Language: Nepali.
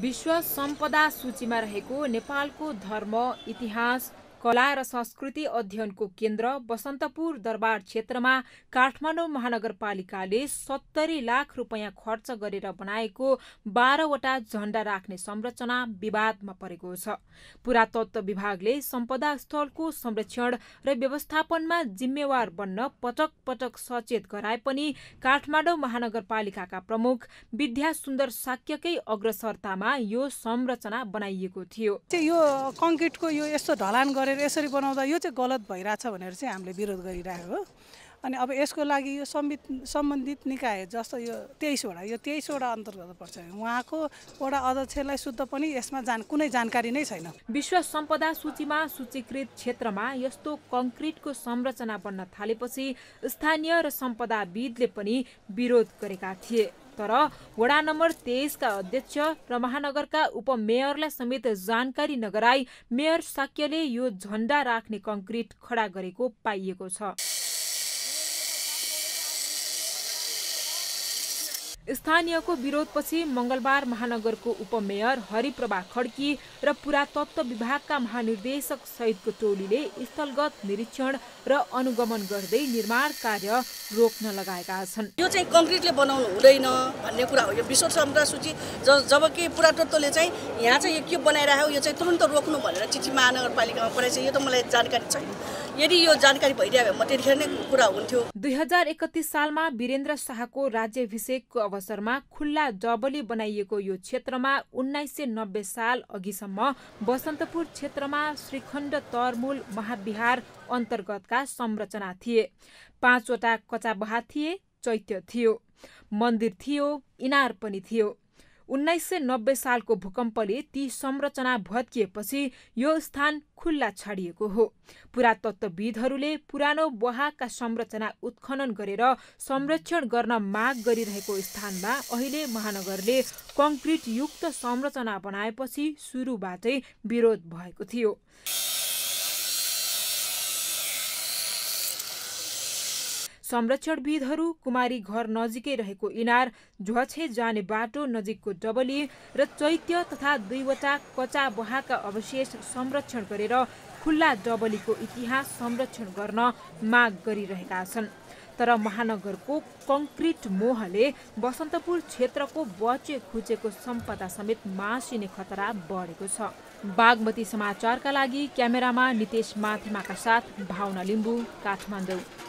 विश्व सम्पदा सूचीमा रहेको नेपालको धर्म इतिहास कला र संस्कृति अध्ययनको केन्द्र बसन्तपुर दरबार क्षेत्रमा काठमाडौँ महानगरपालिकाले सत्तरी लाख रुपियाँ खर्च गरेर बनाएको बाह्रवटा झण्डा राख्ने संरचना विवादमा परेको छ पुरातत्व विभागले सम्पदा स्थलको संरक्षण र व्यवस्थापनमा जिम्मेवार बन्न पटक पटक सचेत गराए पनि काठमाडौँ महानगरपालिकाका प्रमुख विद्या सुन्दर साक्यकै अग्रसरतामा यो संरचना बनाइएको थियो यो कङ्क्रिटको यो यस्तो ढलान गरेर गरेर यसरी बनाउँदा यो चाहिँ गलत भइरहेछ भनेर चाहिँ हामीले विरोध गरिरहेको अनि अब यसको लागि यो सम्बित सम्बन्धित निकाय जस्तो यो तेइसवटा यो तेइसवटा अन्तर्गत पर्छ उहाँको वडा अध्यक्षलाई शुद्ध पनि यसमा जान कुनै जानकारी नै छैन विश्व सम्पदा सूचीमा सूचीकृत क्षेत्रमा यस्तो कङ्क्रिटको संरचना बन्न थालेपछि स्थानीय र सम्पदाविदले पनि विरोध गरेका थिए तर वडा नम्बर तेइसका अध्यक्ष र महानगरका उपमेयरलाई समेत जानकारी नगराई मेयर साक्यले यो झण्डा राख्ने कङ्क्रिट खडा गरेको पाइएको छ स्थानीयको विरोधपछि मङ्गलबार महानगरको उपमेयर हरिप्रभा खड्की र पुरातत्व विभागका महानिर्देशक सहितको टोलीले स्थलगत निरीक्षण र अनुगमन गर्दै निर्माण कार्य रोक्न लगाएका छन् यो चाहिँ कङ्क्रिटले बनाउनु हुँदैन भन्ने कुरा हो यो विश्व सम्रा सूची जबकि पुरातत्वले चाहिँ यहाँ चाहिँ यो के बनाइरहेको यो चाहिँ तुरन्त रोक्नु भनेर चिठी महानगरपालिकामा पठाइसक्यो यो त मलाई जानकारी छैन यदि यो जानकारी भइदियो भने म त्यतिखेर नै कुरा हुन्थ्यो दुई हजार एकतिस सालमा वीरेन्द्र शाहको राज्याभिषेकको अवसरमा खुल्ला जबली बनाइएको यो क्षेत्रमा उन्नाइस सय नब्बे साल अघिसम्म बसन्तपुर क्षेत्रमा श्रीखण्ड तरमूल महाविहार अन्तर्गतका संरचना थिए पाँचवटा कचाबहा थिए चैत्य थियो मन्दिर थियो इनार पनि थियो उन्नाइस सय नब्बे सालको भूकम्पले ती संरचना भत्किएपछि यो स्थान खुल्ला छाडिएको हो पुरातत्वविदहरूले पुरानो बहाका संरचना उत्खनन गरेर संरक्षण गर्न माग गरिरहेको स्थानमा अहिले महानगरले कङ्क्रिटयुक्त संरचना बनाएपछि सुरुबाटै विरोध भएको थियो संरक्षणविदहरू कुमारी घर नजिकै रहेको इनार झ्वछे जाने बाटो नजिकको डबली र चैत्य तथा दुईवटा कचा बहाका अवशेष संरक्षण गरेर खुल्ला डबलीको इतिहास संरक्षण गर्न माग गरिरहेका छन् तर महानगरको कङ्क्रिट मोहले बसन्तपुर क्षेत्रको बचे खुचेको सम्पदा समेत मासिने खतरा बढेको छ बागमती समाचारका लागि क्यामेरामा नितेश माथिमाका साथ भावना लिम्बू काठमाडौँ